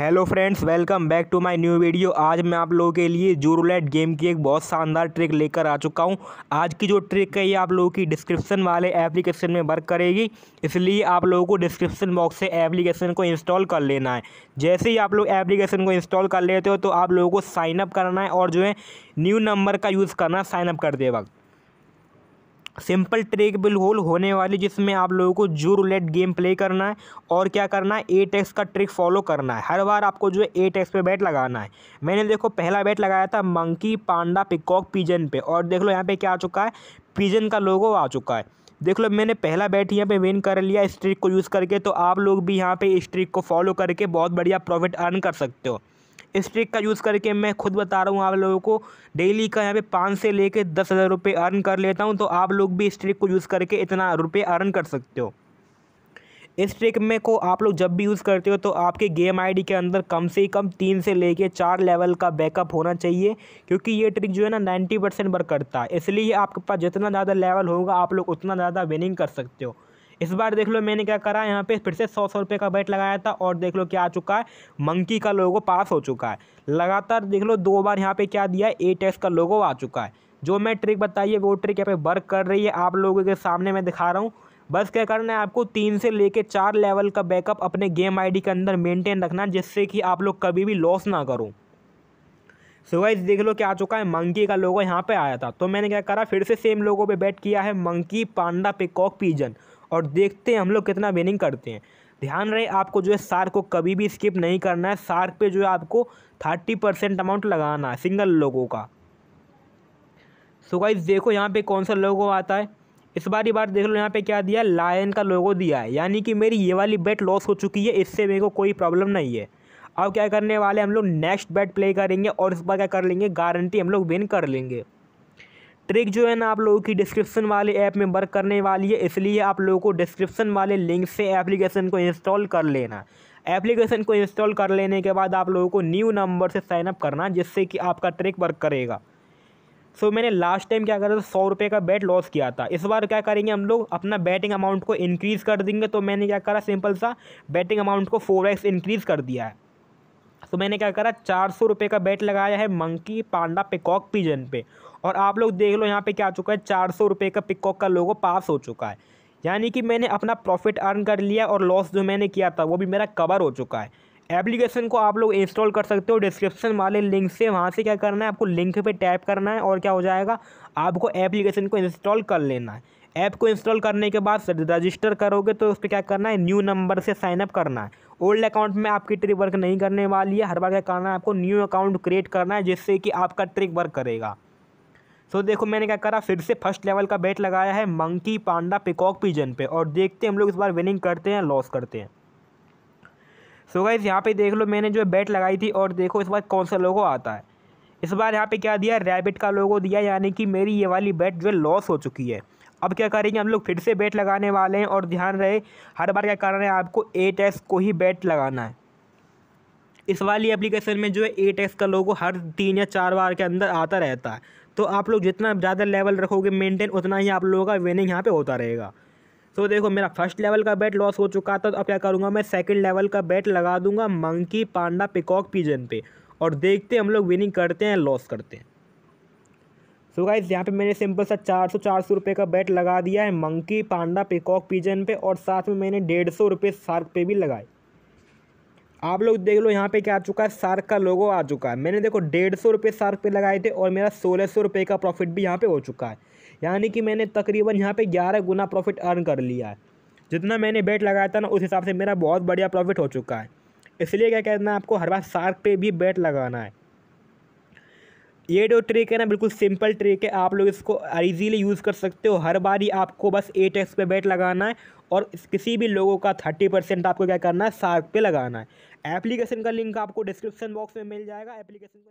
hello friends welcome back to my new video आज मैं आप लोगों के लिए जूरोलेट गेम की एक बहुत शानदार ट्रिक लेकर आ चुका हूं आज की जो ट्रिक है ये आप लोगों की डिस्क्रिप्शन वाले एप्लीकेशन में वर्क करेगी इसलिए आप लोगों को डिस्क्रिप्शन बॉक्स से एप्लीकेशन को इंस्टॉल कर लेना है जैसे ही आप लोग एप्लीकेशन को इंस्टॉल कर लेते हो तो आप लोगों को साइनअप करना है और जो है न्यू नंबर का यूज़ करना है साइनअप करते वक्त सिंपल बिल होल होने वाली जिसमें आप लोगों को जू रूलेट गेम प्ले करना है और क्या करना है एट एक्स का ट्रिक फॉलो करना है हर बार आपको जो है एट एक्स पे बैट लगाना है मैंने देखो पहला बैट लगाया था मंकी पांडा पिकॉक पिजन पे और देख लो यहाँ पे क्या आ चुका है पिजन का लोगो आ चुका है देख लो मैंने पहला बैट यहाँ पे विन कर लिया इस ट्रिक को यूज़ करके तो आप लोग भी यहाँ पे इस ट्रिक को फॉलो करके बहुत बढ़िया प्रॉफिट अर्न कर सकते हो इस ट्रिक का यूज़ करके मैं खुद बता रहा हूँ आप लोगों को डेली का यहाँ पे पाँच से लेके दस हज़ार रुपये अर्न कर लेता हूँ तो आप लोग भी इस ट्रिक को यूज़ करके इतना रुपये अर्न कर सकते हो इस ट्रिक में को आप लोग जब भी यूज़ करते हो तो आपके गेम आईडी के अंदर कम से कम तीन से लेके चार लेवल का बैकअप होना चाहिए क्योंकि ये ट्रिक जो है ना नाइन्टी परसेंट वर्क करता है इसलिए आपके पास जितना ज़्यादा लेवल होगा आप लोग उतना ज़्यादा विनिंग कर सकते हो इस बार देख लो मैंने क्या करा यहाँ पे फिर से सौ सौ रुपये का बैट लगाया था और देख लो क्या आ चुका है मंकी का लोगो पास हो चुका है लगातार देख लो दो बार यहाँ पे क्या दिया है ए का लोगो आ चुका है जो मैं ट्रिक बताइए वो ट्रिक यहाँ पे वर्क कर रही है आप लोगों के सामने मैं दिखा रहा हूँ बस क्या करना है आपको तीन से लेके चार लेवल का बैकअप अपने गेम आईडी के अंदर मेंटेन रखना जिससे कि आप लोग कभी भी लॉस ना करो सो गाइज देख लो क्या आ चुका है मंकी का लोगो यहाँ पे आया था तो मैंने क्या करा फिर से सेम लोगों पे बैट किया है मंकी पांडा पिकॉक पीजन और देखते हैं हम लोग कितना विनिंग करते हैं ध्यान रहे आपको जो है सार को कभी भी स्किप नहीं करना है सार पे जो है आपको थर्टी परसेंट अमाउंट लगाना है सिंगल लोगों का सो so गाइज देखो यहाँ पे कौन सा लोगो आता है इस बार ही बार देख लो यहाँ पे क्या दिया लायन का लोगो दिया है यानी कि मेरी ये वाली बेट लॉस हो चुकी है इससे मेरे को कोई प्रॉब्लम नहीं है अब क्या करने वाले हम लोग नेक्स्ट बैट प्ले करेंगे और इस बार क्या कर लेंगे गारंटी हम लोग विन कर लेंगे ट्रिक जो है ना आप लोगों की डिस्क्रिप्शन वाले ऐप में वर्क करने वाली है इसलिए आप लोगों को डिस्क्रिप्शन वाले लिंक से एप्लीकेशन को इंस्टॉल कर लेना एप्लीकेशन को इंस्टॉल कर लेने के बाद आप लोगों को न्यू नंबर से साइनअप करना जिससे कि आपका ट्रिक वर्क करेगा सो so, मैंने लास्ट टाइम क्या करा था सौ रुपये का बैट लॉस किया था इस बार क्या करेंगे हम लोग अपना बैटिंग अमाउंट को इंक्रीज़ कर देंगे तो मैंने क्या करा सिंपल सा बैटिंग अमाउंट को फोर एक्स इंक्रीज़ कर दिया है तो मैंने क्या करा चार सौ रुपये का बेट लगाया है मंकी पांडा पिकॉक पिजन पे और आप लोग देख लो यहाँ पे क्या आ चुका है चार सौ रुपये का पिकॉक का लोगो पास हो चुका है यानी कि मैंने अपना प्रॉफिट अर्न कर लिया और लॉस जो मैंने किया था वो भी मेरा कवर हो चुका है एप्लीकेशन को आप लोग इंस्टॉल कर सकते हो डिस्क्रिप्शन वाले लिंक से वहाँ से क्या करना है आपको लिंक पे टैप करना है और क्या हो जाएगा आपको एप्लीकेशन को इंस्टॉल कर लेना है ऐप को इंस्टॉल करने के बाद रजिस्टर करोगे तो उस पर क्या करना है न्यू नंबर से साइनअप करना है ओल्ड अकाउंट में आपकी ट्रिक वर्क नहीं करने वाली है हर बार क्या करना है आपको न्यू अकाउंट क्रिएट करना है जिससे कि आपका ट्रिक वर्क करेगा सो so, देखो मैंने क्या करा फिर से फर्स्ट लेवल का बैट लगाया है मंकी पांडा पिकॉक पिजन पे और देखते हैं हम लोग इस बार विनिंग करते हैं लॉस करते हैं सो गाइज़ यहाँ पे देख लो मैंने जो बैट लगाई थी और देखो इस बार कौन सा लोगो आता है इस बार यहाँ पे क्या दिया रैबिट का लोगो दिया यानी कि मेरी ये वाली बैट जो है लॉस हो चुकी है अब क्या करेंगे हम लोग फिर से बैट लगाने वाले हैं और ध्यान रहे हर बार क्या करना है आपको ए टेस्ट को ही बैट लगाना है इस वाली एप्लीकेशन में जो है ए टेस्ट का लोगो हर तीन या चार बार के अंदर आता रहता है तो आप लोग जितना ज़्यादा लेवल रखोगे मेंटेन उतना ही आप लोगों का विनिंग यहाँ पे होता रहेगा तो देखो मेरा फर्स्ट लेवल का बैट लॉस हो चुका था तो अब क्या करूँगा मैं सेकेंड लेवल का बैट लगा दूंगा मंकी पांडा पिकॉक पिजन पे और देखते हम लोग विनिंग करते हैं लॉस करते हैं सो गाइज यहाँ पे मैंने सिंपल सा चार सौ चार सौ रुपये का बैट लगा दिया है मंकी पांडा पिकॉक पिजन पे और साथ में मैंने डेढ़ सौ रुपये सार्क पे भी लगाए आप लोग देख लो यहाँ पे क्या आ चुका है सार्क का लोगो आ चुका है मैंने देखो डेढ़ सौ रुपये सार्क पे लगाए थे और मेरा सोलह सौ रुपये का प्रॉफिट भी यहाँ पे हो चुका है यानी कि मैंने तकरीबन यहाँ पे ग्यारह गुना प्रॉफिट अर्न कर लिया है जितना मैंने बेट लगाया था ना उस हिसाब से मेरा बहुत बढ़िया प्रॉफिट हो चुका है इसलिए क्या कहना है आपको हर बार शार्क पे भी बेट लगाना है ये जो ट्रिक है ना बिल्कुल सिंपल ट्रिक है आप लोग इसको ईजीली यूज़ कर सकते हो हर बार ही आपको बस एट एक्स पे बैट लगाना है और किसी भी लोगों का थर्टी परसेंट आपको क्या करना है सार्क पे लगाना है एप्लीकेशन का लिंक आपको डिस्क्रिप्शन बॉक्स में मिल जाएगा एप्लीकेशन